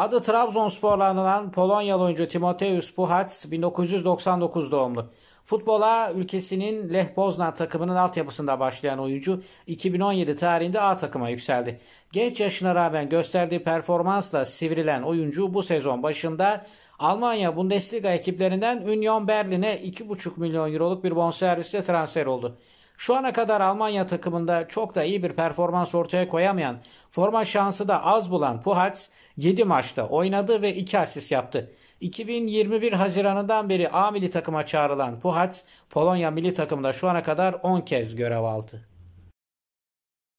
Adı Trabzonspor'la anılan Polonyalı oyuncu Timoteus Puhac 1999 doğumlu. Futbola ülkesinin Lech Poznan takımının altyapısında başlayan oyuncu 2017 tarihinde A takıma yükseldi. Genç yaşına rağmen gösterdiği performansla sivrilen oyuncu bu sezon başında Almanya Bundesliga ekiplerinden Union Berlin'e 2,5 milyon euroluk bir bonservisle transfer oldu. Şu ana kadar Almanya takımında çok da iyi bir performans ortaya koyamayan, forma şansı da az bulan Puhats 7 maçta oynadı ve 2 asist yaptı. 2021 Haziran'ından beri A milli takıma çağrılan Puhats, Polonya milli takımda şu ana kadar 10 kez görev aldı.